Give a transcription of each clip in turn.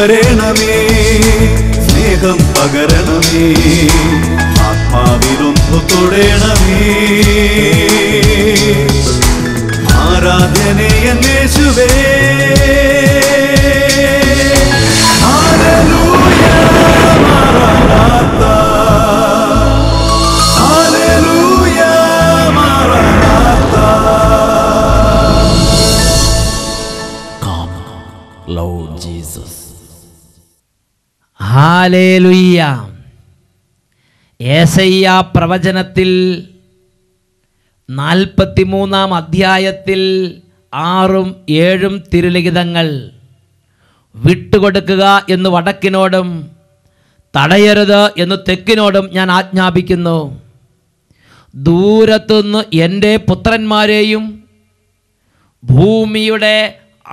പകരണമേ സ്നേഹം പകരണമേ ആത്മാവിലൊന്നു തൊടേണമേ ആരാധനയേശുവേ ഹാലേലുയ്യ ഏസയ്യ പ്രവചനത്തിൽ നാൽപ്പത്തിമൂന്നാം അധ്യായത്തിൽ ആറും ഏഴും തിരുലിഖിതങ്ങൾ വിട്ടുകൊടുക്കുക എന്ന് വടക്കിനോടും തടയരുത് എന്ന് തെക്കിനോടും ഞാൻ ആജ്ഞാപിക്കുന്നു ദൂരത്തുനിന്ന് എൻ്റെ പുത്രന്മാരെയും ഭൂമിയുടെ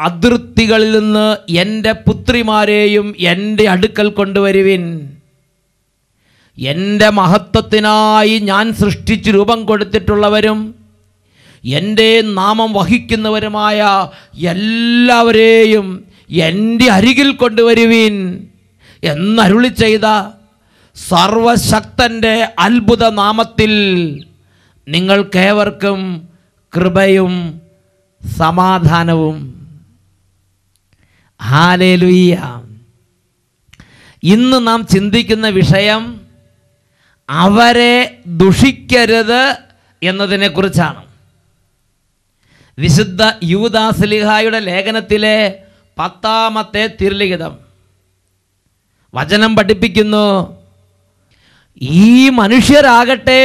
അതിർത്തികളിൽ നിന്ന് എൻ്റെ പുത്രിമാരെയും എൻ്റെ അടുക്കൽ കൊണ്ടുവരുവിൻ എൻ്റെ മഹത്വത്തിനായി ഞാൻ സൃഷ്ടിച്ച് രൂപം കൊടുത്തിട്ടുള്ളവരും എൻ്റെ നാമം വഹിക്കുന്നവരുമായ എല്ലാവരെയും എൻ്റെ അരികിൽ കൊണ്ടുവരുവിൻ എന്നരുളി ചെയ്ത സർവശക്തൻ്റെ അത്ഭുത നാമത്തിൽ നിങ്ങൾക്കേവർക്കും കൃപയും സമാധാനവും ഹാലേലുയ്യ ഇന്ന് നാം ചിന്തിക്കുന്ന വിഷയം അവരെ ദുഷിക്കരുത് എന്നതിനെക്കുറിച്ചാണ് വിശുദ്ധ യൂദാസ്ലിഹായുടെ ലേഖനത്തിലെ പത്താമത്തെ തിരുലിഖിതം വചനം പഠിപ്പിക്കുന്നു ഈ മനുഷ്യരാകട്ടെ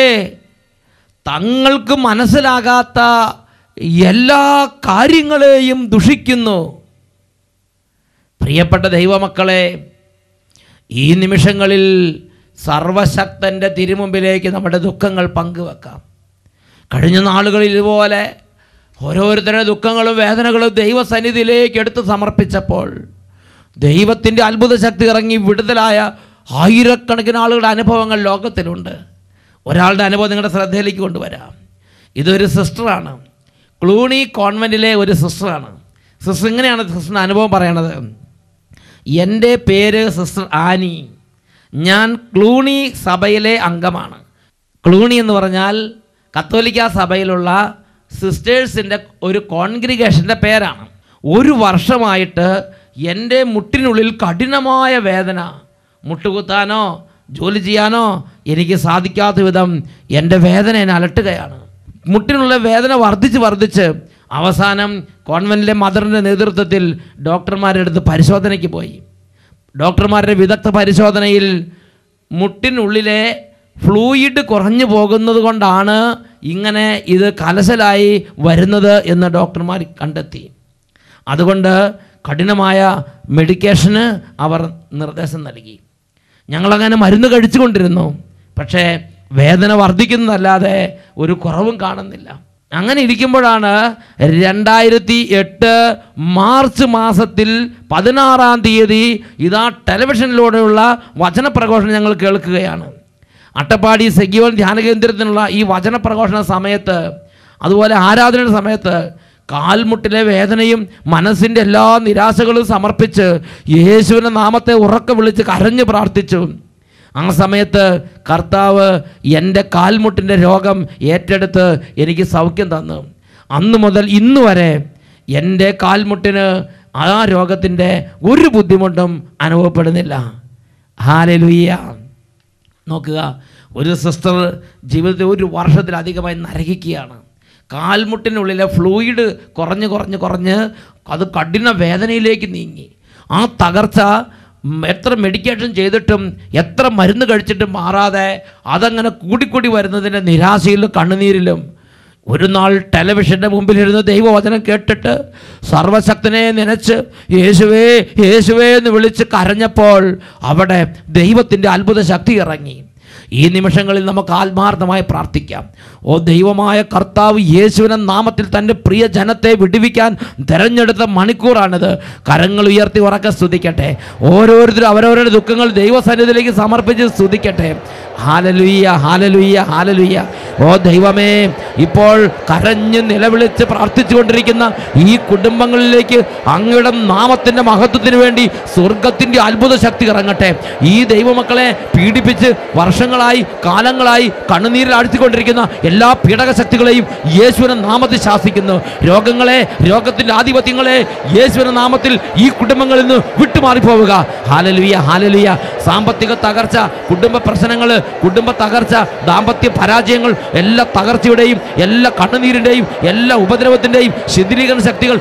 തങ്ങൾക്ക് മനസ്സിലാകാത്ത എല്ലാ കാര്യങ്ങളെയും ദുഷിക്കുന്നു പ്രിയപ്പെട്ട ദൈവമക്കളെ ഈ നിമിഷങ്ങളിൽ സർവശക്തൻ്റെ തിരുമുമ്പിലേക്ക് നമ്മുടെ ദുഃഖങ്ങൾ പങ്കുവെക്കാം കഴിഞ്ഞ നാളുകളിൽ ഇതുപോലെ ഓരോരുത്തരുടെ ദുഃഖങ്ങളും വേദനകളും ദൈവസന്നിധിയിലേക്ക് എടുത്ത് സമർപ്പിച്ചപ്പോൾ ദൈവത്തിൻ്റെ അത്ഭുത ശക്തി ഇറങ്ങി വിടുതലായ ആയിരക്കണക്കിന് ആളുകളുടെ അനുഭവങ്ങൾ ലോകത്തിലുണ്ട് ഒരാളുടെ അനുഭവം നിങ്ങളുടെ ശ്രദ്ധയിലേക്ക് കൊണ്ടുവരാം ഇതൊരു സിസ്റ്ററാണ് ക്ലൂണി കോൺവെൻറ്റിലെ ഒരു സിസ്റ്ററാണ് സിസ്റ്റർ ഇങ്ങനെയാണ് സിസ്റ്ററിൻ്റെ അനുഭവം പറയണത് എൻ്റെ പേര് സിസ്റ്റർ ആനി ഞാൻ ക്ലൂണി സഭയിലെ അംഗമാണ് ക്ലൂണി എന്ന് പറഞ്ഞാൽ കത്തോലിക്ക സഭയിലുള്ള സിസ്റ്റേഴ്സിൻ്റെ ഒരു കോൺഗ്രിഗേഷൻ്റെ പേരാണ് ഒരു വർഷമായിട്ട് എൻ്റെ മുട്ടിനുള്ളിൽ കഠിനമായ വേദന മുട്ടുകുത്താനോ ജോലി ചെയ്യാനോ എനിക്ക് സാധിക്കാത്ത വിധം എൻ്റെ വേദന എന്നെ അലട്ടുകയാണ് മുട്ടിനുള്ള വേദന വർദ്ധിച്ച് വർദ്ധിച്ച് അവസാനം കോൺവെൻറ്റിലെ മദറിൻ്റെ നേതൃത്വത്തിൽ ഡോക്ടർമാരുടെ അടുത്ത് പരിശോധനയ്ക്ക് പോയി ഡോക്ടർമാരുടെ വിദഗ്ധ പരിശോധനയിൽ മുട്ടിനുള്ളിലെ ഫ്ലൂയിഡ് കുറഞ്ഞു പോകുന്നത് കൊണ്ടാണ് ഇങ്ങനെ ഇത് കലശലായി വരുന്നത് എന്ന് ഡോക്ടർമാർ കണ്ടെത്തി അതുകൊണ്ട് കഠിനമായ മെഡിക്കേഷന് അവർ നിർദ്ദേശം നൽകി ഞങ്ങളങ്ങനെ മരുന്ന് കഴിച്ചുകൊണ്ടിരുന്നു പക്ഷേ വേദന വർദ്ധിക്കുന്നതല്ലാതെ ഒരു കുറവും കാണുന്നില്ല അങ്ങനെ ഇരിക്കുമ്പോഴാണ് രണ്ടായിരത്തി എട്ട് മാർച്ച് മാസത്തിൽ പതിനാറാം തീയതി ഇതാ ടെലിവിഷനിലൂടെയുള്ള വചനപ്രഘോഷണം ഞങ്ങൾ കേൾക്കുകയാണ് അട്ടപ്പാടി സെഗ്യോൻ ധ്യാനകേന്ദ്രത്തിനുള്ള ഈ വചനപ്രഘോഷണ സമയത്ത് അതുപോലെ ആരാധനയുടെ സമയത്ത് കാൽമുട്ടിലെ വേദനയും മനസ്സിൻ്റെ എല്ലാ നിരാശകളും സമർപ്പിച്ച് യേശുവിൻ്റെ നാമത്തെ ഉറക്കം വിളിച്ച് കരഞ്ഞു പ്രാർത്ഥിച്ചു ആ സമയത്ത് കർത്താവ് എൻ്റെ കാൽമുട്ടിൻ്റെ രോഗം ഏറ്റെടുത്ത് എനിക്ക് സൗഖ്യം തന്നു അന്ന് മുതൽ ഇന്ന് വരെ എൻ്റെ കാൽമുട്ടിന് ആ രോഗത്തിൻ്റെ ഒരു ബുദ്ധിമുട്ടും അനുഭവപ്പെടുന്നില്ല ഹാലലുയ്യ നോക്കുക ഒരു സിസ്റ്റർ ജീവിതത്തിൽ ഒരു വർഷത്തിലധികമായി നരകിക്കുകയാണ് കാൽമുട്ടിനുള്ളിലെ ഫ്ലൂയിഡ് കുറഞ്ഞ് കുറഞ്ഞ് കുറഞ്ഞ് അത് കഠിന വേദനയിലേക്ക് നീങ്ങി ആ തകർച്ച എത്ര മെഡിക്കേഷൻ ചെയ്തിട്ടും എത്ര മരുന്ന് കഴിച്ചിട്ടും മാറാതെ അതങ്ങനെ കൂടിക്കൂടി വരുന്നതിൻ്റെ നിരാശയിലും കണ്ണുനീരിലും ഒരു നാൾ ടെലിവിഷൻ്റെ മുമ്പിലിരുന്ന് ദൈവവചനം കേട്ടിട്ട് സർവശക്തനെ നനച്ച് യേശുവേ യേശുവേ എന്ന് വിളിച്ച് കരഞ്ഞപ്പോൾ അവിടെ ദൈവത്തിൻ്റെ അത്ഭുത ശക്തി ഇറങ്ങി ഈ നിമിഷങ്ങളിൽ നമുക്ക് ആത്മാർത്ഥമായി പ്രാർത്ഥിക്കാം ഓ ദൈവമായ കർത്താവ് യേശുവിനെ നാമത്തിൽ തൻ്റെ പ്രിയ ജനത്തെ വിടുവിക്കാൻ തിരഞ്ഞെടുത്ത മണിക്കൂറാണിത് കരങ്ങൾ ഉയർത്തി ഉറക്കെ സ്തുതിക്കട്ടെ ഓരോരുത്തരും അവരവരുടെ ദുഃഖങ്ങൾ ദൈവസന്നിധിയിലേക്ക് സമർപ്പിച്ച് സ്തുതിക്കട്ടെ ഹാലലുയ്യ ഹാലലുയ്യ ഹാലലുയ്യ ഓ ദൈവമേ ഇപ്പോൾ കരഞ്ഞ് നിലവിളിച്ച് പ്രാർത്ഥിച്ചു കൊണ്ടിരിക്കുന്ന ഈ കുടുംബങ്ങളിലേക്ക് അങ്ങയുടെ നാമത്തിൻ്റെ മഹത്വത്തിന് വേണ്ടി സ്വർഗത്തിൻ്റെ അത്ഭുത ശക്തി ഇറങ്ങട്ടെ ഈ ദൈവമക്കളെ പീഡിപ്പിച്ച് വർഷങ്ങളായി കാലങ്ങളായി കണ്ണുനീരിൽ അടിച്ചുകൊണ്ടിരിക്കുന്ന എല്ലാ പീഡകശക്തികളെയും യേശുവിനെ നാമത്തിൽ ശാസിക്കുന്നു രോഗങ്ങളെ രോഗത്തിൻ്റെ ആധിപത്യങ്ങളെ യേശുവിനെ നാമത്തിൽ ഈ കുടുംബങ്ങളിൽ നിന്ന് വിട്ടുമാറിപ്പോവുക ഹാലലിയ ഹാലലിയ സാമ്പത്തിക തകർച്ച കുടുംബ പ്രശ്നങ്ങൾ കുടുംബ തകർച്ച ദാമ്പത്യ പരാജയങ്ങൾ എല്ലാ തകർച്ചയുടെയും എല്ലാ കണ്ണുനീരിൻ്റെയും എല്ലാ ഉപദ്രവത്തിൻ്റെയും ശിഥിലീകരണ ശക്തികൾ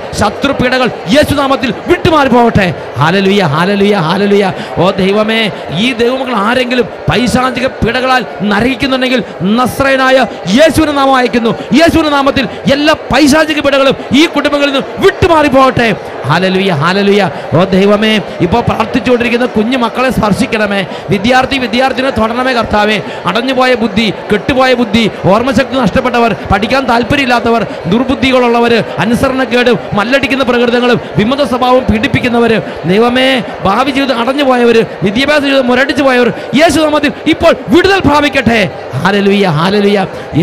പീഡകൾ യേശുനാമത്തിൽ വിട്ടുമാറിപ്പോവട്ടെ ഹാലലുയ ഹാലലുയ ഹാലലുയ ഓ ദൈവമേ ഈ ദൈവങ്ങൾ ആരെങ്കിലും പൈശാചിക പീഡകളാൽ നരഹിക്കുന്നുണ്ടെങ്കിൽ നസ്രയനായ യേശുവിനെ നാമം അയക്കുന്നു യേശുവിന്റെ നാമത്തിൽ എല്ലാ പൈശാചിക പിടകളും ഈ കുടുംബങ്ങളിൽ നിന്ന് വിട്ടുമാറി പോകട്ടെ ഹാലലുയ ഹാലലുയ ഓ ദൈവമേ ഇപ്പോൾ പ്രാർത്ഥിച്ചുകൊണ്ടിരിക്കുന്ന കുഞ്ഞു മക്കളെ സ്പർശിക്കണമേ വിദ്യാർത്ഥി വിദ്യാർത്ഥിനെ തൊടണമേ കർത്താവേ അടഞ്ഞുപോയ ബുദ്ധി കെട്ടുപോയ ബുദ്ധി ഓർമ്മശക്തി നഷ്ടപ്പെട്ടവർ പഠിക്കാൻ താല്പര്യമില്ലാത്തവർ ദുർബുദ്ധികളുള്ളവർ അനുസരണക്കേടും മല്ലടിക്കുന്ന പ്രകൃതങ്ങളും വിമത സ്വഭാവം പീഡിപ്പിക്കുന്നവർ ദൈവമേ ഭാവി ജീവിതം അടഞ്ഞുപോയവർ വിദ്യാഭ്യാസ ജീവിതം മുരടിച്ചു പോയവർ യേശു നാമത്തിൽ ഇപ്പോൾ വിടുതൽ പ്രാപിക്കട്ടെ ഹാലലുയ ഹാലലുയ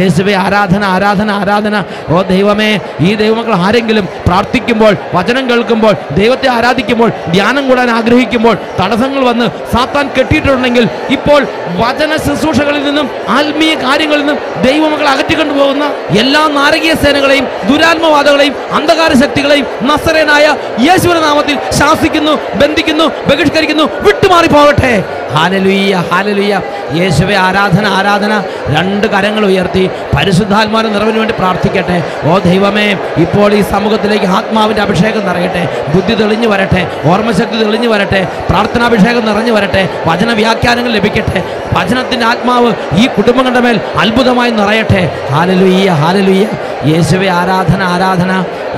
യേശുവെ ആരാധന ആരാധന ആരാധന ഓ ദൈവമേ ഈ ദൈവമക്കൾ ആരെങ്കിലും പ്രാർത്ഥിക്കുമ്പോൾ വചനം കേൾക്കുമ്പോൾ ദൈവത്തെ ആരാധിക്കുമ്പോൾ ധ്യാനം കൂടാൻ ആഗ്രഹിക്കുമ്പോൾ തടസ്സങ്ങൾ വന്ന് സാത്താൻ കെട്ടിയിട്ടുണ്ടെങ്കിൽ ഇപ്പോൾ വചന ശുശ്രൂഷകളിൽ നിന്നും ആത്മീയ കാര്യങ്ങളിൽ നിന്നും ദൈവമക്കൾ അകറ്റിക്കൊണ്ടുപോകുന്ന എല്ലാ നാരകീയ സേനകളെയും ദുരാത്മവാദങ്ങളെയും അന്ധകാര ശക്തികളെയും നസരനായ യേശുവിന്റെ നാമത്തിൽ ശാസിക്കുന്നു ബന്ധിക്കുന്നു ബഹിഷ്കരിക്കുന്നു വിട്ടുമാറി പോകട്ടെ ഹാലലുയ്യ ഹാലലുയ്യ യേശുവെ ആരാധന ആരാധന രണ്ട് കരങ്ങൾ ഉയർത്തി പരിശുദ്ധാത്മാവിന് നിറവിന് വേണ്ടി പ്രാർത്ഥിക്കട്ടെ ഓ ദൈവമേ ഇപ്പോൾ ഈ സമൂഹത്തിലേക്ക് ആത്മാവിൻ്റെ അഭിഷേകം നിറയട്ടെ ബുദ്ധി തെളിഞ്ഞു വരട്ടെ ഓർമ്മശക്തി തെളിഞ്ഞു വരട്ടെ പ്രാർത്ഥനാഭിഷേകം നിറഞ്ഞു വരട്ടെ വചന വ്യാഖ്യാനങ്ങൾ ലഭിക്കട്ടെ വചനത്തിൻ്റെ ആത്മാവ് ഈ കുടുംബങ്ങളുടെ മേൽ അത്ഭുതമായി നിറയട്ടെ ഹാലലുയ്യ ഹാലലുയ്യ യേശുവെ ആരാധന ആരാധന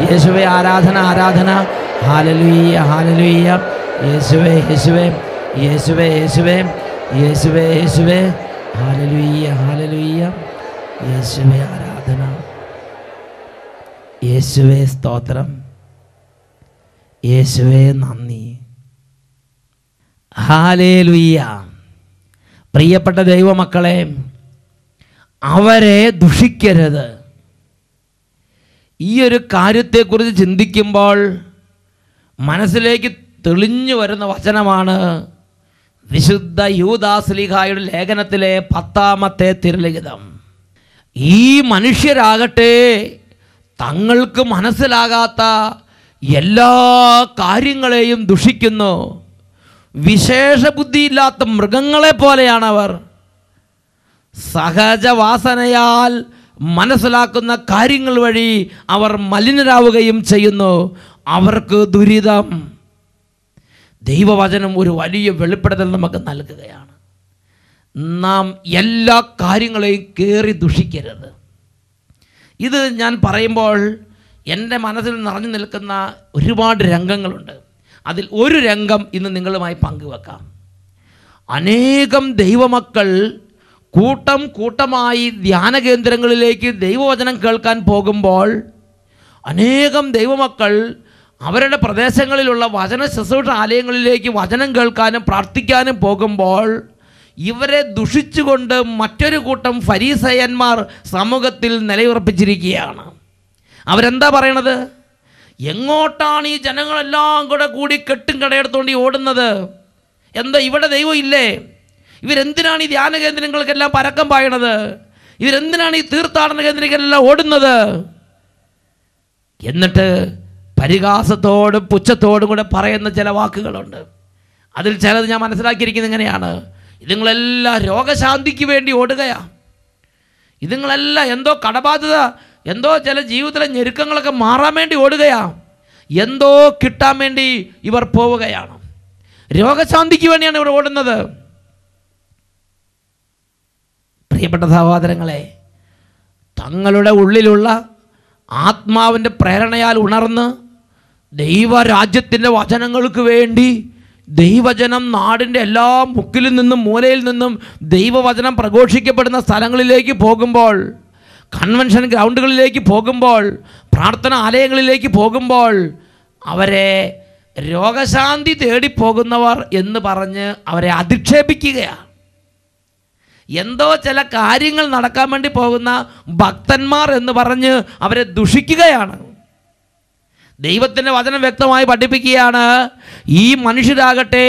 യേശുവെ ആരാധന ആരാധന ഹാലലുയ്യ ഹാലലുയ്യ യേശുവേ യേശുവേ യേശുവേ യേശുവേ യേശുവേ യേശുവേ ഹാലലുയ്യ ഹാലലുയ്യ യേശുവേ ആരാധന യേശുവേ സ്തോത്രം യേശുവേ നന്ദി ഹാലേലുയ്യ പ്രിയപ്പെട്ട ദൈവമക്കളെ അവരെ ദുഷിക്കരുത് ഈ ഒരു കാര്യത്തെക്കുറിച്ച് ചിന്തിക്കുമ്പോൾ മനസ്സിലേക്ക് തെളിഞ്ഞു വരുന്ന വചനമാണ് വിശുദ്ധ യൂദാസ്ലിഹായുടെ ലേഖനത്തിലെ പത്താമത്തെ തിരുലിഖിതം ഈ മനുഷ്യരാകട്ടെ തങ്ങൾക്ക് മനസ്സിലാകാത്ത എല്ലാ കാര്യങ്ങളെയും ദുഷിക്കുന്നു വിശേഷ ബുദ്ധിയില്ലാത്ത മൃഗങ്ങളെ പോലെയാണ് അവർ സഹജവാസനയാൽ മനസ്സിലാക്കുന്ന കാര്യങ്ങൾ വഴി അവർ മലിനരാവുകയും ചെയ്യുന്നു അവർക്ക് ദുരിതം ദൈവവചനം ഒരു വലിയ വെളിപ്പെടുത്തൽ നമുക്ക് നൽകുകയാണ് നാം എല്ലാ കാര്യങ്ങളെയും കയറി ദുഷിക്കരുത് ഇത് ഞാൻ പറയുമ്പോൾ എൻ്റെ മനസ്സിൽ നിറഞ്ഞു നിൽക്കുന്ന ഒരുപാട് രംഗങ്ങളുണ്ട് അതിൽ ഒരു രംഗം ഇന്ന് നിങ്ങളുമായി പങ്കുവെക്കാം അനേകം ദൈവമക്കൾ കൂട്ടം കൂട്ടമായി ധ്യാന കേന്ദ്രങ്ങളിലേക്ക് ദൈവവചനം കേൾക്കാൻ പോകുമ്പോൾ അനേകം ദൈവമക്കൾ അവരുടെ പ്രദേശങ്ങളിലുള്ള വചന ശുശ്രൂഷ ആലയങ്ങളിലേക്ക് വചനം കേൾക്കാനും പ്രാർത്ഥിക്കാനും പോകുമ്പോൾ ഇവരെ ദുഷിച്ചുകൊണ്ട് മറ്റൊരു കൂട്ടം ഫരീസയന്മാർ സമൂഹത്തിൽ നിലയുറപ്പിച്ചിരിക്കുകയാണ് അവരെന്താ പറയണത് എങ്ങോട്ടാണ് ഈ ജനങ്ങളെല്ലാം കൂടെ കൂടി കെട്ടും കടയെടുത്തുകൊണ്ട് ഓടുന്നത് എന്താ ഇവിടെ ദൈവം ഇല്ലേ ഇവരെന്തിനാണ് ഈ ധ്യാന കേന്ദ്രങ്ങൾക്കെല്ലാം പരക്കം പായണത് ഇവരെന്തിനാണ് ഈ തീർത്ഥാടന കേന്ദ്രങ്ങളെല്ലാം ഓടുന്നത് എന്നിട്ട് പരിഹാസത്തോടും പുച്ഛത്തോടും കൂടെ പറയുന്ന ചില വാക്കുകളുണ്ട് അതിൽ ചിലത് ഞാൻ മനസ്സിലാക്കിയിരിക്കുന്നത് എങ്ങനെയാണ് ഇതുങ്ങളെല്ലാം രോഗശാന്തിക്ക് വേണ്ടി ഓടുകയാണ് ഇതുങ്ങളെല്ലാം എന്തോ കടബാധ്യത എന്തോ ചില ജീവിതത്തിലെ ഞെരുക്കങ്ങളൊക്കെ മാറാൻ വേണ്ടി ഓടുകയാണ് എന്തോ കിട്ടാൻ വേണ്ടി ഇവർ പോവുകയാണ് രോഗശാന്തിക്ക് വേണ്ടിയാണ് ഇവർ ഓടുന്നത് പ്രിയപ്പെട്ട സഹോദരങ്ങളെ തങ്ങളുടെ ഉള്ളിലുള്ള ആത്മാവിൻ്റെ പ്രേരണയാൽ ഉണർന്ന് ദൈവരാജ്യത്തിൻ്റെ വചനങ്ങൾക്ക് വേണ്ടി ദൈവജനം നാടിൻ്റെ എല്ലാ മുക്കിലും നിന്നും മൂലയിൽ നിന്നും ദൈവവചനം പ്രഘോഷിക്കപ്പെടുന്ന സ്ഥലങ്ങളിലേക്ക് പോകുമ്പോൾ കൺവെൻഷൻ ഗ്രൗണ്ടുകളിലേക്ക് പോകുമ്പോൾ പ്രാർത്ഥന ആലയങ്ങളിലേക്ക് പോകുമ്പോൾ അവരെ രോഗശാന്തി തേടിപ്പോകുന്നവർ എന്ന് പറഞ്ഞ് അവരെ അധിക്ഷേപിക്കുകയാണ് എന്തോ ചില കാര്യങ്ങൾ നടക്കാൻ വേണ്ടി പോകുന്ന ഭക്തന്മാർ എന്ന് പറഞ്ഞ് അവരെ ദുഷിക്കുകയാണ് ദൈവത്തിൻ്റെ വചനം വ്യക്തമായി പഠിപ്പിക്കുകയാണ് ഈ മനുഷ്യരാകട്ടെ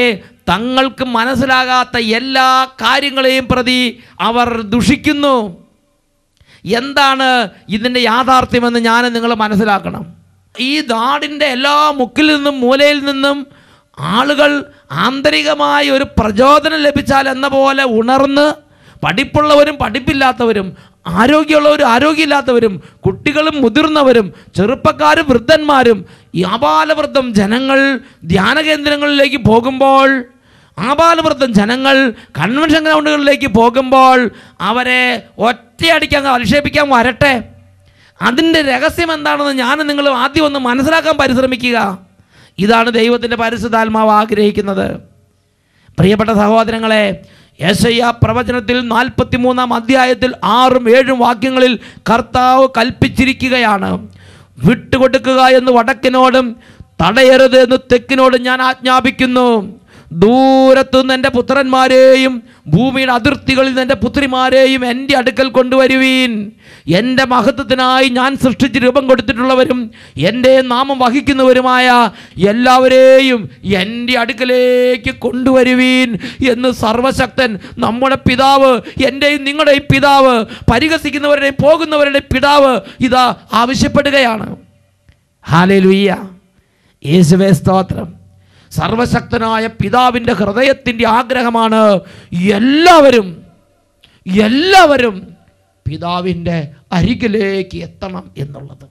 തങ്ങൾക്ക് മനസ്സിലാകാത്ത എല്ലാ കാര്യങ്ങളെയും പ്രതി അവർ ദുഷിക്കുന്നു എന്താണ് ഇതിൻ്റെ യാഥാർത്ഥ്യമെന്ന് ഞാൻ നിങ്ങൾ മനസ്സിലാക്കണം ഈ നാടിൻ്റെ എല്ലാ മുക്കിൽ നിന്നും മൂലയിൽ നിന്നും ആളുകൾ ആന്തരികമായ ഒരു പ്രചോദനം ലഭിച്ചാൽ എന്ന പോലെ ഉണർന്ന് പഠിപ്പുള്ളവരും പഠിപ്പില്ലാത്തവരും ആരോഗ്യമുള്ളവരും ആരോഗ്യമില്ലാത്തവരും കുട്ടികളും മുതിർന്നവരും ചെറുപ്പക്കാരും വൃദ്ധന്മാരും ഈ ആപാലവൃദ്ധം ജനങ്ങൾ ധ്യാന കേന്ദ്രങ്ങളിലേക്ക് പോകുമ്പോൾ ആപാലവൃദ്ധം ജനങ്ങൾ കൺവെൻഷൻ ഗ്രൗണ്ടുകളിലേക്ക് പോകുമ്പോൾ അവരെ ഒറ്റയടിക്കാൻ അധിക്ഷേപിക്കാൻ വരട്ടെ അതിൻ്റെ രഹസ്യം എന്താണെന്ന് ഞാൻ നിങ്ങൾ ആദ്യം ഒന്ന് മനസ്സിലാക്കാൻ പരിശ്രമിക്കുക ഇതാണ് ദൈവത്തിൻ്റെ പരിശുദ്ധാത്മാവ് ആഗ്രഹിക്കുന്നത് പ്രിയപ്പെട്ട സഹോദരങ്ങളെ യേശയ്യ പ്രവചനത്തിൽ നാൽപ്പത്തിമൂന്നാം അധ്യായത്തിൽ ആറും ഏഴും വാക്യങ്ങളിൽ കർത്താവ് കൽപ്പിച്ചിരിക്കുകയാണ് വിട്ടുകൊടുക്കുക എന്ന് വടക്കിനോടും തടയരുത് എന്ന് തെക്കിനോടും ഞാൻ ആജ്ഞാപിക്കുന്നു ദൂരത്തു നിന്ന് എൻ്റെ പുത്രന്മാരെയും ഭൂമിയുടെ അതിർത്തികളിൽ നിന്ന് എൻ്റെ പുത്രിമാരെയും എൻ്റെ അടുക്കൽ കൊണ്ടുവരുവീൻ എൻ്റെ മഹത്വത്തിനായി ഞാൻ സൃഷ്ടിച്ച് രൂപം കൊടുത്തിട്ടുള്ളവരും എൻ്റെ നാമം വഹിക്കുന്നവരുമായ എല്ലാവരെയും എൻ്റെ അടുക്കലേക്ക് കൊണ്ടുവരുവീൻ എന്ന് സർവശക്തൻ നമ്മുടെ പിതാവ് എൻ്റെയും നിങ്ങളുടെയും പിതാവ് പരിഹസിക്കുന്നവരുടെയും പോകുന്നവരുടെ പിതാവ് ഇതാ ആവശ്യപ്പെടുകയാണ് ഹാലേ ലുയ്യ യേശുവേ സ്തോത്രം സർവശക്തനായ പിതാവിൻ്റെ ഹൃദയത്തിൻ്റെ ആഗ്രഹമാണ് എല്ലാവരും എല്ലാവരും പിതാവിൻ്റെ അരികിലേക്ക് എത്തണം എന്നുള്ളത്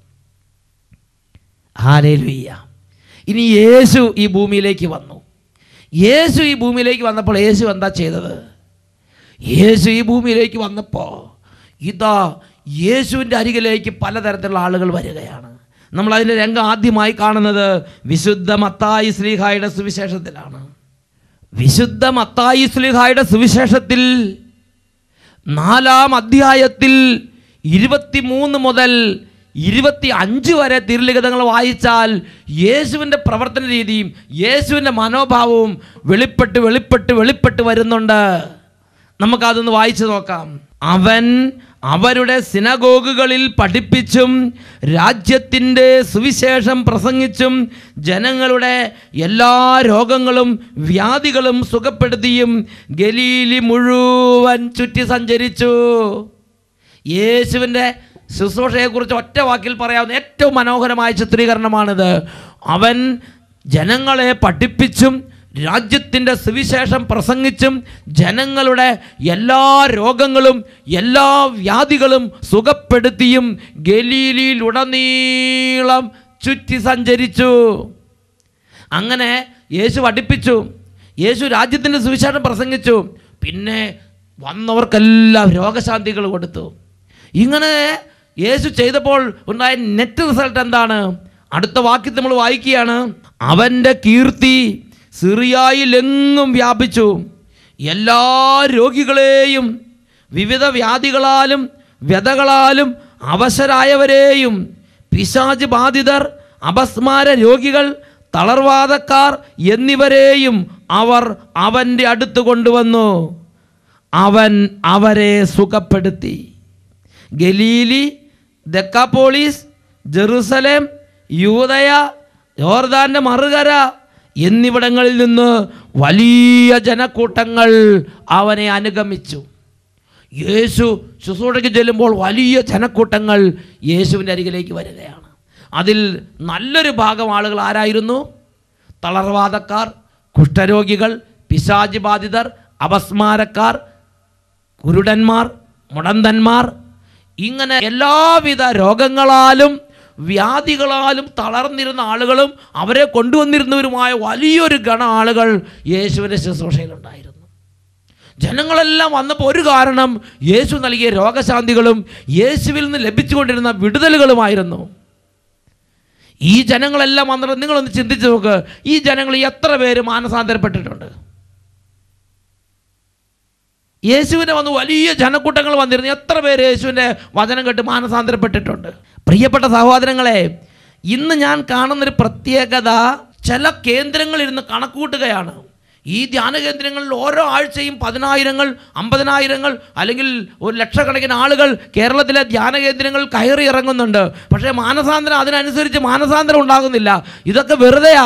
ആലേലുയ്യ ഇനി യേശു ഈ ഭൂമിയിലേക്ക് വന്നു യേശു ഈ ഭൂമിയിലേക്ക് വന്നപ്പോൾ യേശു എന്താ ചെയ്തത് യേശു ഈ ഭൂമിയിലേക്ക് വന്നപ്പോൾ ഇതാ യേശുവിൻ്റെ അരികിലേക്ക് പലതരത്തിലുള്ള ആളുകൾ വരികയാണ് നമ്മൾ അതിൻ്റെ രംഗം ആദ്യമായി കാണുന്നത് വിശുദ്ധ മത്തായി ശ്രീഹായുടെ സുവിശേഷത്തിലാണ് വിശുദ്ധ മത്തായി ശ്രീഹായുടെ സുവിശേഷത്തിൽ നാലാം അധ്യായത്തിൽ മൂന്ന് മുതൽ ഇരുപത്തി അഞ്ച് വരെ തിരുലിഖിതങ്ങൾ വായിച്ചാൽ യേശുവിൻ്റെ പ്രവർത്തന രീതിയും യേശുവിൻ്റെ മനോഭാവവും വെളിപ്പെട്ട് വെളിപ്പെട്ട് വെളിപ്പെട്ട് വരുന്നുണ്ട് നമുക്കതൊന്ന് വായിച്ചു നോക്കാം അവൻ അവരുടെ സിനഗോഗുകളിൽ പഠിപ്പിച്ചും രാജ്യത്തിൻ്റെ സുവിശേഷം പ്രസംഗിച്ചും ജനങ്ങളുടെ എല്ലാ രോഗങ്ങളും വ്യാധികളും സുഖപ്പെടുത്തിയും ഗലീലി മുഴുവൻ ചുറ്റി സഞ്ചരിച്ചു യേശുവിൻ്റെ ശുശ്രൂഷയെക്കുറിച്ച് ഒറ്റ വാക്കിൽ പറയാവുന്ന ഏറ്റവും മനോഹരമായ ചിത്രീകരണമാണിത് അവൻ ജനങ്ങളെ പഠിപ്പിച്ചും രാജ്യത്തിൻ്റെ സുവിശേഷം പ്രസംഗിച്ചും ജനങ്ങളുടെ എല്ലാ രോഗങ്ങളും എല്ലാ വ്യാധികളും സുഖപ്പെടുത്തിയും ഗലീലിയിലുടനീളം ചുറ്റി സഞ്ചരിച്ചു അങ്ങനെ യേശു അടുപ്പിച്ചു യേശു രാജ്യത്തിൻ്റെ സുവിശേഷം പ്രസംഗിച്ചു പിന്നെ വന്നവർക്കെല്ലാം രോഗശാന്തികൾ കൊടുത്തു ഇങ്ങനെ യേശു ചെയ്തപ്പോൾ ഉണ്ടായ നെറ്റ് റിസൾട്ട് എന്താണ് അടുത്ത വാക്യത്തിൽ നമ്മൾ വായിക്കുകയാണ് അവൻ്റെ കീർത്തി എങ്ങും വ്യാപിച്ചു എല്ലാ രോഗികളെയും വിവിധ വ്യാധികളാലും വ്യതകളാലും അവശരായവരെയും പിശാജ് ബാധിതർ അപസ്മാര രോഗികൾ തളർവാദക്കാർ എന്നിവരെയും അവർ അവൻ്റെ അടുത്ത് കൊണ്ടുവന്നു അവൻ അവരെ സുഖപ്പെടുത്തി ഗലീലി ദക്കാപോളീസ് ജെറുസലേം യൂതയ യോർദാൻ്റെ മറുകര എന്നിവിടങ്ങളിൽ നിന്ന് വലിയ ജനക്കൂട്ടങ്ങൾ അവനെ അനുഗമിച്ചു യേശു ശുശ്രൂഷയ്ക്ക് ചെല്ലുമ്പോൾ വലിയ ജനക്കൂട്ടങ്ങൾ യേശുവിൻ്റെ അരികിലേക്ക് വരികയാണ് അതിൽ നല്ലൊരു ഭാഗം ആളുകൾ ആരായിരുന്നു തളർവാദക്കാർ കുഷ്ഠരോഗികൾ പിശാചി ബാധിതർ അപസ്മാരക്കാർ കുരുടന്മാർ മുടന്തന്മാർ ഇങ്ങനെ എല്ലാവിധ രോഗങ്ങളാലും വ്യാധികളാലും തളർന്നിരുന്ന ആളുകളും അവരെ കൊണ്ടുവന്നിരുന്നവരുമായ വലിയൊരു ഗണ ആളുകൾ യേശുവിൻ്റെ ശുശ്രൂഷയിലുണ്ടായിരുന്നു ജനങ്ങളെല്ലാം വന്നപ്പോൾ ഒരു കാരണം യേശു നൽകിയ രോഗശാന്തികളും യേശുവിൽ നിന്ന് ലഭിച്ചുകൊണ്ടിരുന്ന വിടുതലുകളുമായിരുന്നു ഈ ജനങ്ങളെല്ലാം വന്നിട്ട് നിങ്ങളൊന്ന് ചിന്തിച്ച് നോക്ക് ഈ ജനങ്ങൾ എത്ര പേര് മാനസാന്തരപ്പെട്ടിട്ടുണ്ട് യേശുവിനെ വന്ന് വലിയ ജനക്കൂട്ടങ്ങൾ വന്നിരുന്നു എത്ര പേര് യേശുവിൻ്റെ വചനം കേട്ട് മാനസാന്തരപ്പെട്ടിട്ടുണ്ട് പ്രിയപ്പെട്ട സഹോദരങ്ങളെ ഇന്ന് ഞാൻ കാണുന്നൊരു പ്രത്യേകത ചില കേന്ദ്രങ്ങളിരുന്ന് കണക്കൂട്ടുകയാണ് ഈ ധ്യാന കേന്ദ്രങ്ങളിൽ ഓരോ ആഴ്ചയും പതിനായിരങ്ങൾ അമ്പതിനായിരങ്ങൾ അല്ലെങ്കിൽ ഒരു ലക്ഷക്കണക്കിന് ആളുകൾ കേരളത്തിലെ ധ്യാന കേന്ദ്രങ്ങൾ കയറി ഇറങ്ങുന്നുണ്ട് പക്ഷേ മാനസാന്തരം അതിനനുസരിച്ച് മാനസാന്തരം ഉണ്ടാകുന്നില്ല ഇതൊക്കെ വെറുതെയാ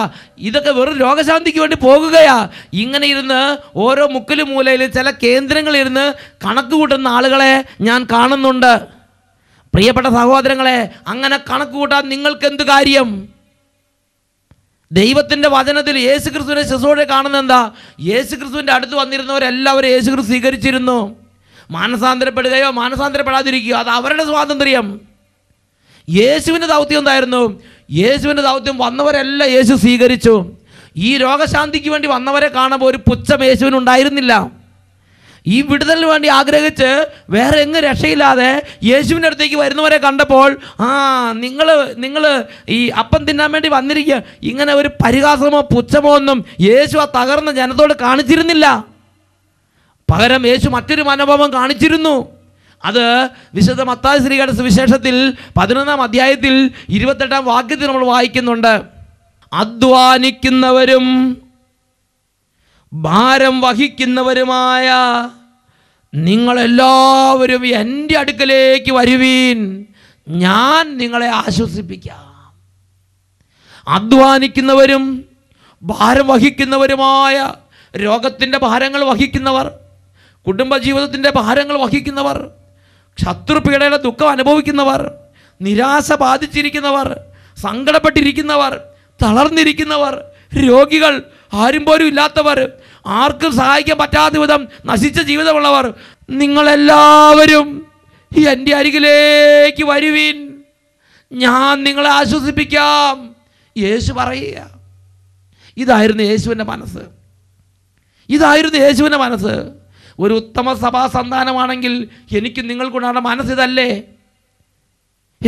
ഇതൊക്കെ വെറും രോഗശാന്തിക്ക് വേണ്ടി പോകുകയാ ഇങ്ങനെ ഇരുന്ന് ഓരോ മുക്കിലും മൂലയിൽ ചില കേന്ദ്രങ്ങളിരുന്ന് കണക്ക് കൂട്ടുന്ന ആളുകളെ ഞാൻ കാണുന്നുണ്ട് പ്രിയപ്പെട്ട സഹോദരങ്ങളെ അങ്ങനെ കണക്ക് കൂട്ടാൻ നിങ്ങൾക്കെന്ത് കാര്യം ദൈവത്തിൻ്റെ വചനത്തിൽ യേശു ക്രിസ്തുവിനെ ശിശുവിടെ കാണുന്ന എന്താ യേശു ക്രിസ്തുവിൻ്റെ അടുത്ത് വന്നിരുന്നവരെല്ലാവരും യേശു ക്രിസ്തു സ്വീകരിച്ചിരുന്നു മാനസാന്തരപ്പെടുകയോ മാനസാന്തരപ്പെടാതിരിക്കുകയോ അത് അവരുടെ സ്വാതന്ത്ര്യം യേശുവിൻ്റെ ദൗത്യം എന്തായിരുന്നു യേശുവിൻ്റെ ദൗത്യം വന്നവരെല്ലാം യേശു സ്വീകരിച്ചു ഈ രോഗശാന്തിക്ക് വേണ്ടി വന്നവരെ കാണുമ്പോൾ ഒരു പുച്ഛം യേശുവിനുണ്ടായിരുന്നില്ല ഈ വിടുതലിന് വേണ്ടി ആഗ്രഹിച്ച് വേറെ എങ്ങ് രക്ഷയില്ലാതെ യേശുവിൻ്റെ അടുത്തേക്ക് വരുന്നവരെ കണ്ടപ്പോൾ ആ നിങ്ങൾ നിങ്ങൾ ഈ അപ്പം തിന്നാൻ വേണ്ടി വന്നിരിക്കുക ഇങ്ങനെ ഒരു പരിഹാസമോ പുച്ഛമോ ഒന്നും യേശു ആ തകർന്ന ജനത്തോട് കാണിച്ചിരുന്നില്ല പകരം യേശു മറ്റൊരു മനോഭാവം കാണിച്ചിരുന്നു അത് വിശുദ്ധ മത്താ ശ്രീകയുടെ സുവിശേഷത്തിൽ പതിനൊന്നാം അധ്യായത്തിൽ ഇരുപത്തെട്ടാം വാക്യത്തിൽ നമ്മൾ വായിക്കുന്നുണ്ട് അധ്വാനിക്കുന്നവരും ഭാരം വഹിക്കുന്നവരുമായ നിങ്ങളെല്ലാവരും എൻ്റെ അടുക്കലേക്ക് വരുവീൻ ഞാൻ നിങ്ങളെ ആശ്വസിപ്പിക്കാം അധ്വാനിക്കുന്നവരും ഭാരം വഹിക്കുന്നവരുമായ രോഗത്തിൻ്റെ ഭാരങ്ങൾ വഹിക്കുന്നവർ കുടുംബജീവിതത്തിൻ്റെ ഭാരങ്ങൾ വഹിക്കുന്നവർ ശത്രുപീഡയുടെ ദുഃഖം അനുഭവിക്കുന്നവർ നിരാശ ബാധിച്ചിരിക്കുന്നവർ സങ്കടപ്പെട്ടിരിക്കുന്നവർ തളർന്നിരിക്കുന്നവർ രോഗികൾ ആരും പോലും ഇല്ലാത്തവർ ആർക്കും സഹായിക്കാൻ പറ്റാത്ത വിധം നശിച്ച ജീവിതമുള്ളവർ നിങ്ങളെല്ലാവരും എൻ്റെ അരികിലേക്ക് വരുവീൻ ഞാൻ നിങ്ങളെ ആശ്വസിപ്പിക്കാം യേശു പറയുക ഇതായിരുന്നു യേശുവിൻ്റെ മനസ്സ് ഇതായിരുന്നു യേശുവിൻ്റെ മനസ്സ് ഒരു ഉത്തമ സഭാ സന്താനമാണെങ്കിൽ എനിക്ക് നിങ്ങൾക്കുണ്ടാകുന്ന മനസ്സിതല്ലേ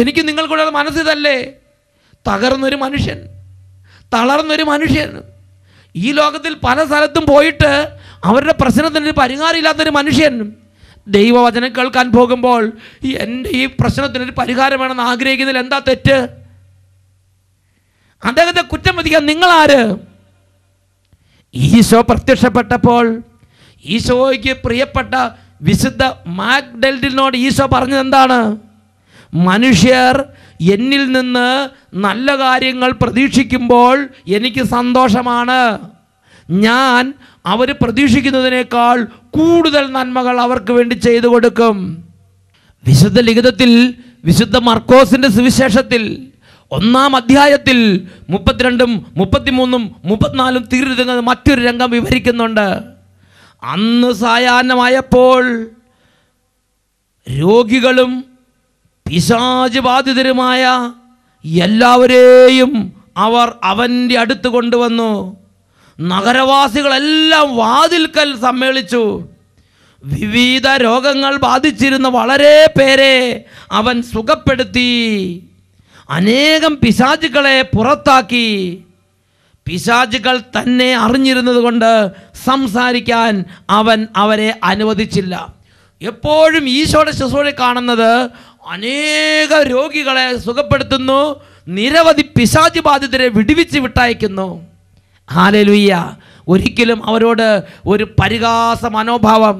എനിക്ക് നിങ്ങൾക്കുണ്ടാകുന്ന മനസ്സിതല്ലേ തകർന്നൊരു മനുഷ്യൻ തളർന്നൊരു മനുഷ്യൻ ഈ ലോകത്തിൽ പല സ്ഥലത്തും പോയിട്ട് അവരുടെ പ്രശ്നത്തിന് പരിഹാരമില്ലാത്തൊരു മനുഷ്യൻ ദൈവവചനം കേൾക്കാൻ പോകുമ്പോൾ ഈ എൻ്റെ ഈ പ്രശ്നത്തിനൊരു പരിഹാരം വേണമെന്ന് ആഗ്രഹിക്കുന്നതിൽ എന്താ തെറ്റ് അദ്ദേഹത്തെ കുറ്റം വധിക്കാൻ നിങ്ങളാര് ഈശോ പ്രത്യക്ഷപ്പെട്ടപ്പോൾ ഈശോയ്ക്ക് പ്രിയപ്പെട്ട വിശുദ്ധ മാക്ഡെൽഡിനോട് ഈശോ പറഞ്ഞത് എന്താണ് മനുഷ്യർ എന്നിൽ നിന്ന് നല്ല കാര്യങ്ങൾ പ്രതീക്ഷിക്കുമ്പോൾ എനിക്ക് സന്തോഷമാണ് ഞാൻ അവർ പ്രതീക്ഷിക്കുന്നതിനേക്കാൾ കൂടുതൽ നന്മകൾ അവർക്ക് വേണ്ടി ചെയ്തു കൊടുക്കും വിശുദ്ധ ലിഖിതത്തിൽ വിശുദ്ധ മർക്കോസിൻ്റെ സുവിശേഷത്തിൽ ഒന്നാം അധ്യായത്തിൽ മുപ്പത്തിരണ്ടും മുപ്പത്തിമൂന്നും മുപ്പത്തിനാലും തീരുന്നത് മറ്റൊരു രംഗം വിവരിക്കുന്നുണ്ട് അന്ന് സായാഹ്നമായപ്പോൾ രോഗികളും പിശാജ് ബാധിതരുമായ എല്ലാവരെയും അവർ അവൻ്റെ അടുത്ത് കൊണ്ടുവന്നു നഗരവാസികളെല്ലാം വാതിൽക്കൽ സമ്മേളിച്ചു വിവിധ രോഗങ്ങൾ ബാധിച്ചിരുന്ന വളരെ പേരെ അവൻ സുഖപ്പെടുത്തി അനേകം പിശാചുക്കളെ പുറത്താക്കി പിശാചുക്കൾ തന്നെ അറിഞ്ഞിരുന്നത് കൊണ്ട് സംസാരിക്കാൻ അവൻ അവരെ അനുവദിച്ചില്ല എപ്പോഴും ഈശോടെ ശുശ്രൂഷ കാണുന്നത് അനേക രോഗികളെ സുഖപ്പെടുത്തുന്നു നിരവധി പിശാചി ബാധിതരെ വിടുവിച്ച് വിട്ടയക്കുന്നു ഹാലലുയ്യ ഒരിക്കലും അവരോട് ഒരു പരിഹാസ മനോഭാവം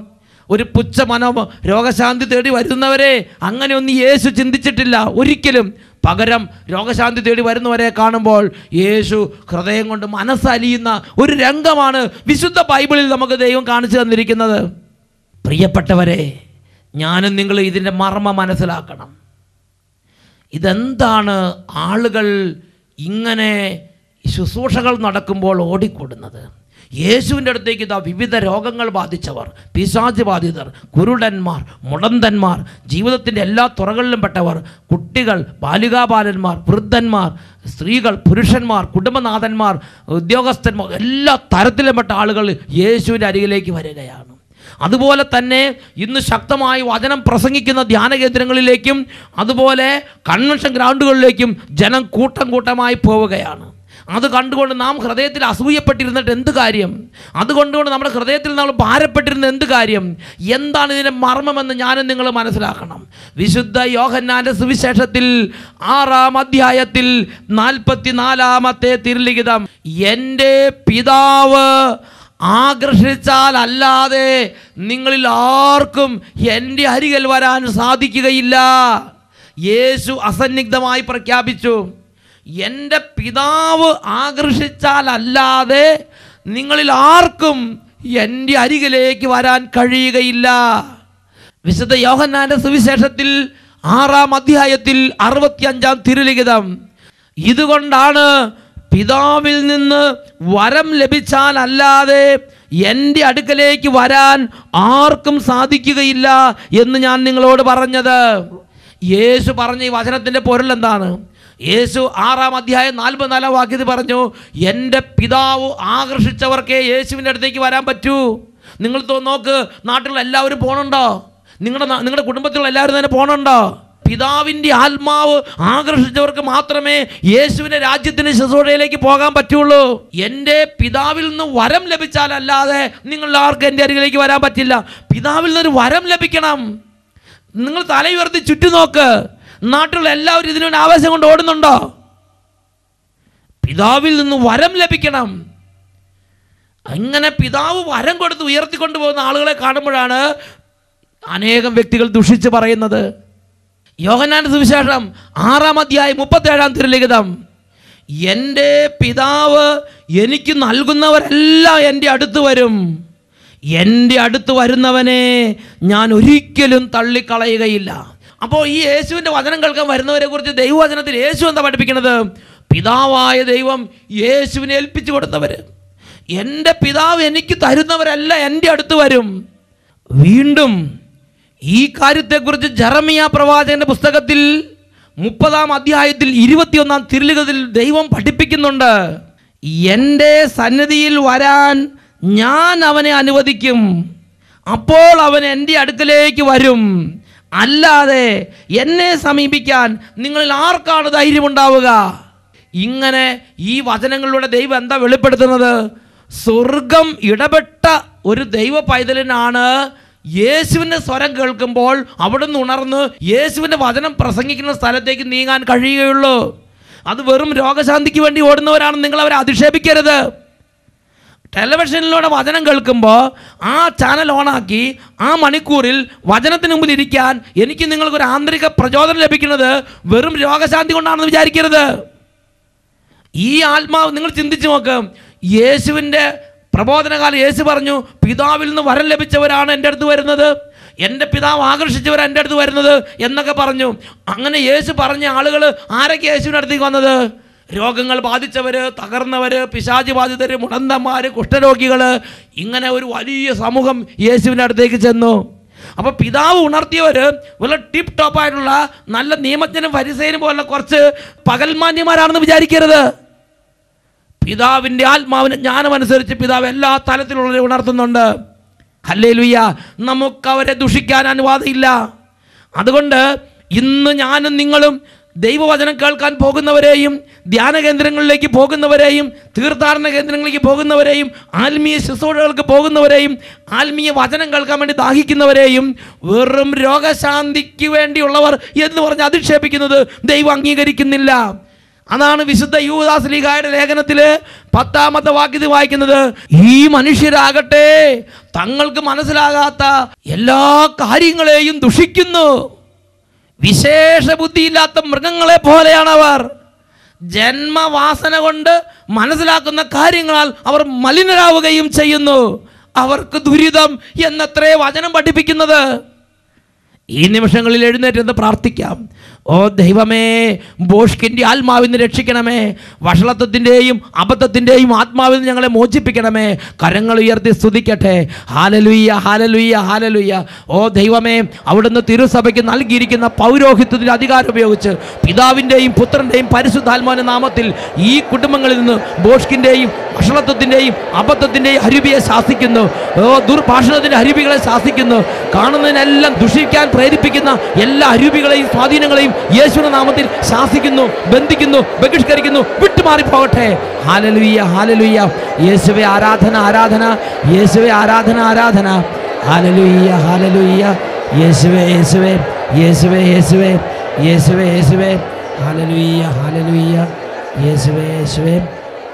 ഒരു പുച്ഛ മനോ രോഗശാന്തി തേടി വരുന്നവരെ അങ്ങനെയൊന്നും യേശു ചിന്തിച്ചിട്ടില്ല ഒരിക്കലും പകരം രോഗശാന്തി തേടി വരുന്നവരെ കാണുമ്പോൾ യേശു ഹൃദയം കൊണ്ട് മനസ്സലിയുന്ന ഒരു രംഗമാണ് വിശുദ്ധ ബൈബിളിൽ നമുക്ക് ദൈവം കാണിച്ചു തന്നിരിക്കുന്നത് പ്രിയപ്പെട്ടവരെ ഞാനും നിങ്ങൾ ഇതിൻ്റെ മർമ്മ മനസ്സിലാക്കണം ഇതെന്താണ് ആളുകൾ ഇങ്ങനെ ശുശ്രൂഷകൾ നടക്കുമ്പോൾ ഓടിക്കൂടുന്നത് യേശുവിൻ്റെ അടുത്തേക്ക് ഇതാ വിവിധ രോഗങ്ങൾ ബാധിച്ചവർ പിശാചി ബാധിതർ കുരുടന്മാർ മുടന്തന്മാർ ജീവിതത്തിൻ്റെ എല്ലാ തുറകളിലും പെട്ടവർ കുട്ടികൾ ബാലികാബാലന്മാർ വൃദ്ധന്മാർ സ്ത്രീകൾ പുരുഷന്മാർ കുടുംബനാഥന്മാർ ഉദ്യോഗസ്ഥന്മാർ എല്ലാ തരത്തിലും പെട്ട ആളുകൾ യേശുവിൻ്റെ അരികിലേക്ക് വരികയാണ് അതുപോലെ തന്നെ ഇന്ന് ശക്തമായി വചനം പ്രസംഗിക്കുന്ന ധ്യാന കേന്ദ്രങ്ങളിലേക്കും അതുപോലെ കൺവെൻഷൻ ഗ്രൗണ്ടുകളിലേക്കും ജനം കൂട്ടം കൂട്ടമായി പോവുകയാണ് അത് കണ്ടുകൊണ്ട് നാം ഹൃദയത്തിൽ അസൂയപ്പെട്ടിരുന്നിട്ട് എന്ത് കാര്യം അതുകൊണ്ടുകൊണ്ട് നമ്മുടെ ഹൃദയത്തിൽ നമ്മൾ ഭാരപ്പെട്ടിരുന്ന എന്ത് കാര്യം എന്താണ് ഇതിൻ്റെ മർമ്മമെന്ന് ഞാനും നിങ്ങൾ മനസ്സിലാക്കണം വിശുദ്ധ യോഹന്നാൻ്റെ സുവിശേഷത്തിൽ ആറാം അധ്യായത്തിൽ നാൽപ്പത്തി നാലാമത്തെ തിരുലിഖിതം എൻ്റെ പിതാവ് ആകർഷിച്ചാൽ അല്ലാതെ നിങ്ങളിൽ ആർക്കും എൻ്റെ അരികിൽ വരാൻ സാധിക്കുകയില്ല യേശു അസന്നിഗ്ധമായി പ്രഖ്യാപിച്ചു എൻ്റെ പിതാവ് ആകർഷിച്ചാൽ അല്ലാതെ നിങ്ങളിൽ ആർക്കും എൻ്റെ അരികിലേക്ക് വരാൻ കഴിയുകയില്ല വിശുദ്ധ യോഹന്നാന്റെ സുവിശേഷത്തിൽ ആറാം അധ്യായത്തിൽ അറുപത്തിയഞ്ചാം തിരുലിഖിതം ഇതുകൊണ്ടാണ് പിതാവിൽ നിന്ന് വരം ലഭിച്ചാൽ അല്ലാതെ എൻ്റെ അടുക്കലേക്ക് വരാൻ ആർക്കും സാധിക്കുകയില്ല എന്ന് ഞാൻ നിങ്ങളോട് പറഞ്ഞത് യേശു പറഞ്ഞ ഈ വചനത്തിൻ്റെ പൊരുൾ എന്താണ് യേശു ആറാം അധ്യായം നാൽപ്പത്തിനാലാം വാക്യത്തിൽ പറഞ്ഞു എൻ്റെ പിതാവ് ആകർഷിച്ചവർക്കേ യേശുവിൻ്റെ അടുത്തേക്ക് വരാൻ പറ്റൂ നിങ്ങൾ നോക്ക് നാട്ടിലുള്ള എല്ലാവരും പോകണുണ്ടോ നിങ്ങളുടെ നിങ്ങളുടെ കുടുംബത്തിലുള്ള എല്ലാവരും തന്നെ പോകണുണ്ടോ പിതാവിൻ്റെ ആത്മാവ് ആകർഷിച്ചവർക്ക് മാത്രമേ യേശുവിൻ്റെ രാജ്യത്തിന് ശുശ്രൂഷയിലേക്ക് പോകാൻ പറ്റുള്ളൂ എൻ്റെ പിതാവിൽ നിന്ന് വരം ലഭിച്ചാലല്ലാതെ നിങ്ങൾ ആർക്കും എൻ്റെ അരികിലേക്ക് വരാൻ പറ്റില്ല പിതാവിൽ നിന്നൊരു വരം ലഭിക്കണം നിങ്ങൾ തലയുയർത്തി ചുറ്റി നോക്ക് നാട്ടിലുള്ള എല്ലാവരും ഇതിനുവേണ്ടി ആവേശം കൊണ്ട് ഓടുന്നുണ്ടോ പിതാവിൽ നിന്ന് വരം ലഭിക്കണം അങ്ങനെ പിതാവ് വരം കൊടുത്ത് ഉയർത്തിക്കൊണ്ടുപോകുന്ന ആളുകളെ കാണുമ്പോഴാണ് അനേകം വ്യക്തികൾ ദുഷിച്ച് പറയുന്നത് യോഹനാന്റെ സുവിശേഷം ആറാം അധ്യായം മുപ്പത്തേഴാം തിരുലിഖിതം എൻ്റെ പിതാവ് എനിക്ക് നൽകുന്നവരെല്ലാം എൻ്റെ അടുത്ത് വരും എൻ്റെ അടുത്ത് വരുന്നവനെ ഞാൻ ഒരിക്കലും തള്ളിക്കളയുകയില്ല അപ്പോൾ ഈ യേശുവിൻ്റെ വചനം കേൾക്കാൻ വരുന്നവരെ കുറിച്ച് ദൈവവചനത്തിൽ യേശു എന്താ പഠിപ്പിക്കുന്നത് പിതാവായ ദൈവം യേശുവിനെ ഏൽപ്പിച്ചു കൊടുത്തവർ എൻ്റെ പിതാവ് എനിക്ക് തരുന്നവരല്ല എൻ്റെ അടുത്ത് വരും വീണ്ടും ഈ കാര്യത്തെക്കുറിച്ച് ജറമിയ പ്രവാചകന്റെ പുസ്തകത്തിൽ മുപ്പതാം അധ്യായത്തിൽ ഇരുപത്തിയൊന്നാം തിരുലുകത്തിൽ ദൈവം പഠിപ്പിക്കുന്നുണ്ട് എൻ്റെ സന്നിധിയിൽ വരാൻ ഞാൻ അവനെ അനുവദിക്കും അപ്പോൾ അവൻ എൻ്റെ അടുക്കലേക്ക് വരും അല്ലാതെ എന്നെ സമീപിക്കാൻ നിങ്ങളിൽ ആർക്കാണ് ധൈര്യമുണ്ടാവുക ഇങ്ങനെ ഈ വചനങ്ങളിലൂടെ ദൈവം എന്താ വെളിപ്പെടുത്തുന്നത് സ്വർഗം ഇടപെട്ട ഒരു ദൈവ പൈതലിനാണ് യേശുവിൻ്റെ സ്വരം കേൾക്കുമ്പോൾ അവിടെ നിന്ന് ഉണർന്ന് യേശുവിൻ്റെ വചനം പ്രസംഗിക്കുന്ന സ്ഥലത്തേക്ക് നീങ്ങാൻ കഴിയുകയുള്ളൂ അത് വെറും രോഗശാന്തിക്ക് വേണ്ടി ഓടുന്നവരാണ് നിങ്ങൾ അവരെ അധിക്ഷേപിക്കരുത് ടെലിവിഷനിലൂടെ വചനം കേൾക്കുമ്പോൾ ആ ചാനൽ ഓണാക്കി ആ മണിക്കൂറിൽ വചനത്തിന് മുമ്പിൽ ഇരിക്കാൻ എനിക്ക് നിങ്ങൾക്കൊരു ആന്തരിക പ്രചോദനം ലഭിക്കുന്നത് വെറും രോഗശാന്തി കൊണ്ടാണെന്ന് വിചാരിക്കരുത് ഈ ആത്മാവ് നിങ്ങൾ ചിന്തിച്ചു നോക്ക് യേശുവിൻ്റെ പ്രബോധനകാലം യേശു പറഞ്ഞു പിതാവിൽ നിന്ന് വരം ലഭിച്ചവരാണ് എൻ്റെ അടുത്ത് വരുന്നത് എൻ്റെ പിതാവ് ആകർഷിച്ചവരാണ് എൻ്റെ അടുത്ത് വരുന്നത് എന്നൊക്കെ പറഞ്ഞു അങ്ങനെ യേശു പറഞ്ഞ ആളുകൾ ആരൊക്കെ യേശുവിൻ്റെ അടുത്തേക്ക് വന്നത് രോഗങ്ങൾ ബാധിച്ചവർ തകർന്നവർ പിശാചി ബാധിതർ മുടന്തന്മാർ കുഷ്ഠരോഗികൾ ഇങ്ങനെ ഒരു വലിയ സമൂഹം യേശുവിൻ്റെ അടുത്തേക്ക് ചെന്നു അപ്പോൾ പിതാവ് ഉണർത്തിയവർ വളരെ ടിപ്പ് ടോപ്പായിട്ടുള്ള നല്ല നിയമജ്ഞനും പരിസേനും പോലുള്ള കുറച്ച് പകൽമാന്യന്മാരാണെന്ന് വിചാരിക്കരുത് പിതാവിൻ്റെ ആത്മാവിന് ജ്ഞാനമനുസരിച്ച് പിതാവ് എല്ലാ തലത്തിലുള്ളവരെ ഉണർത്തുന്നുണ്ട് അല്ലേ ലുയ്യ നമുക്ക് അവരെ ദുഷിക്കാൻ അനുവാദമില്ല അതുകൊണ്ട് ഇന്ന് ഞാനും നിങ്ങളും ദൈവവചനം കേൾക്കാൻ പോകുന്നവരെയും ധ്യാന കേന്ദ്രങ്ങളിലേക്ക് പോകുന്നവരെയും തീർത്ഥാടന കേന്ദ്രങ്ങളിലേക്ക് പോകുന്നവരെയും ആത്മീയ ശുശ്രൂഷകൾക്ക് പോകുന്നവരെയും ആത്മീയ വചനം കേൾക്കാൻ വേണ്ടി ദാഹിക്കുന്നവരെയും വെറും രോഗശാന്തിക്ക് വേണ്ടിയുള്ളവർ എന്ന് പറഞ്ഞ് അധിക്ഷേപിക്കുന്നത് ദൈവം അംഗീകരിക്കുന്നില്ല അതാണ് വിശുദ്ധ യൂദാസ്ലീഗായുടെ ലേഖനത്തില് പത്താമത്തെ വാക്യത് വായിക്കുന്നത് ഈ മനുഷ്യരാകട്ടെ തങ്ങൾക്ക് മനസ്സിലാകാത്ത എല്ലാ കാര്യങ്ങളെയും ദുഷിക്കുന്നു വിശേഷ ബുദ്ധിയില്ലാത്ത മൃഗങ്ങളെ പോലെയാണ് അവർ ജന്മവാസന കൊണ്ട് മനസ്സിലാക്കുന്ന കാര്യങ്ങളാൽ അവർ മലിനരാവുകയും ചെയ്യുന്നു അവർക്ക് ദുരിതം എന്നത്രേ വചനം പഠിപ്പിക്കുന്നത് ഈ നിമിഷങ്ങളിൽ എഴുന്നേറ്റ് പ്രാർത്ഥിക്കാം ഓ ദൈവമേ ബോഷ്കിൻ്റെ ആത്മാവിൽ രക്ഷിക്കണമേ വഷളത്വത്തിൻ്റെയും അബദ്ധത്തിൻ്റെയും ആത്മാവിൽ ഞങ്ങളെ മോചിപ്പിക്കണമേ കരങ്ങൾ ഉയർത്തി സ്തുതിക്കട്ടെ ഹാലലുയ്യ ഹാലലുയ്യ ഹാലലുയ്യ ഓ ദൈവമേ അവിടുന്ന് തിരുസഭയ്ക്ക് നൽകിയിരിക്കുന്ന പൗരോഹിത്യത്തിൻ്റെ അധികാരം ഉപയോഗിച്ച് പിതാവിൻ്റെയും പുത്രൻ്റെയും പരിശുദ്ധാത്മാവിൻ്റെ നാമത്തിൽ ഈ കുടുംബങ്ങളിൽ നിന്ന് ബോഷ്കിൻ്റെയും വഷളത്വത്തിൻ്റെയും അബദ്ധത്തിൻ്റെയും അരുവിയെ ശാസിക്കുന്നു ഓ ദുർഭാഷണത്തിൻ്റെ അരുവികളെ ശാസിക്കുന്നു കാണുന്നതിനെല്ലാം ദുഷിക്കാൻ പ്രേരിപ്പിക്കുന്ന എല്ലാ അരുവികളെയും സ്വാധീനങ്ങളെയും യേശുവിന്റെ നാമത്തിൽ ശാസിക്കുന്നു ബന്ധിക്കുന്നു ബഹിഷ്കരിക്കുന്നു വിട്ടുമാറി പോകട്ടെ ഹാലലുയ്യ ഹാലലുയ്യ യേശുവെ ആരാധന ആരാധന യേശുവെ ആരാധന ആരാധന ഹാലലുയ്യ ഹാലലുയ്യ യേശുവെ യേശുവെ യേശുവെ യേശുവെ യേശുവെ യേശുവെ ഹാലലുയ്യ ഹാലലുയ്യ യേശുവെ യേശുവെ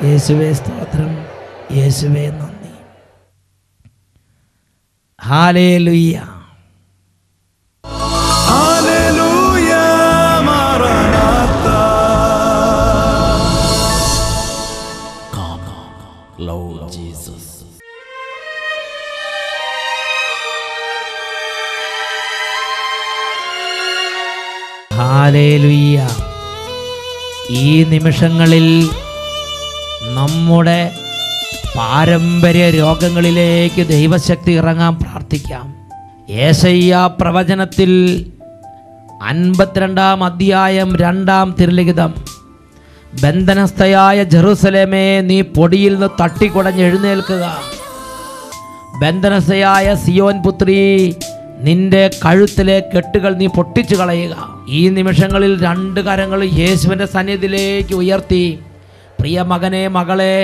യേശുവെ സ്തോത്രം യേശുവെ നന്ദി ഹാലേലുയ്യ ലവ് ജീസസ് ഈ നിമിഷങ്ങളിൽ നമ്മുടെ പാരമ്പര്യ രോഗങ്ങളിലേക്ക് ദൈവശക്തി ഇറങ്ങാൻ പ്രാർത്ഥിക്കാം ഏശയ്യ പ്രവചനത്തിൽ അൻപത്തിരണ്ടാം അധ്യായം രണ്ടാം തിരുലിഖിതം ബന്ധനസ്ഥയായ ജെറുസലേമേ നീ പൊടിയിൽ നിന്ന് തട്ടിക്കുടഞ്ഞെഴുന്നേൽക്കുക ബന്ധനസ്ഥയായ സിയോൻ പുത്രി നിന്റെ കഴുത്തിലെ കെട്ടുകൾ നീ പൊട്ടിച്ചു കളയുക ഈ നിമിഷങ്ങളിൽ രണ്ട് കരങ്ങൾ യേശുവിൻ്റെ സന്നിധിയിലേക്ക് ഉയർത്തി പ്രിയ മകനെ മകളെ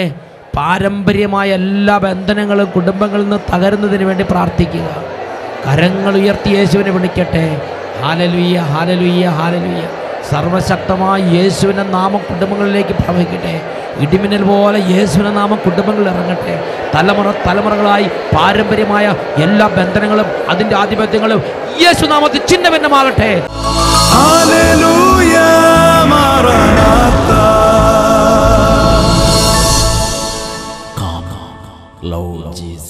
പാരമ്പര്യമായ എല്ലാ ബന്ധനങ്ങളും കുടുംബങ്ങളിൽ നിന്ന് തകരുന്നതിന് വേണ്ടി പ്രാർത്ഥിക്കുക കരങ്ങൾ ഉയർത്തി യേശുവിനെ വിളിക്കട്ടെ ഹാലലുയ്യ ഹാലലുയ്യ ഹാലലുയ്യ സർവശക്തമായ യേശുവിൻ്റെ നാമം കുടുംബങ്ങളിലേക്ക് ഭവിക്കട്ടെ ഇടിമിന്നൽ പോലെ യേശുവിനെ നാമം കുടുംബങ്ങളിൽ ഇറങ്ങട്ടെ തലമുറ തലമുറകളായി പാരമ്പര്യമായ എല്ലാ ബന്ധനങ്ങളും അതിൻ്റെ ആധിപത്യങ്ങളും യേശുനാമത്തിൽ ചിഹ്നഭിന്നമാകട്ടെ Lord Jesus.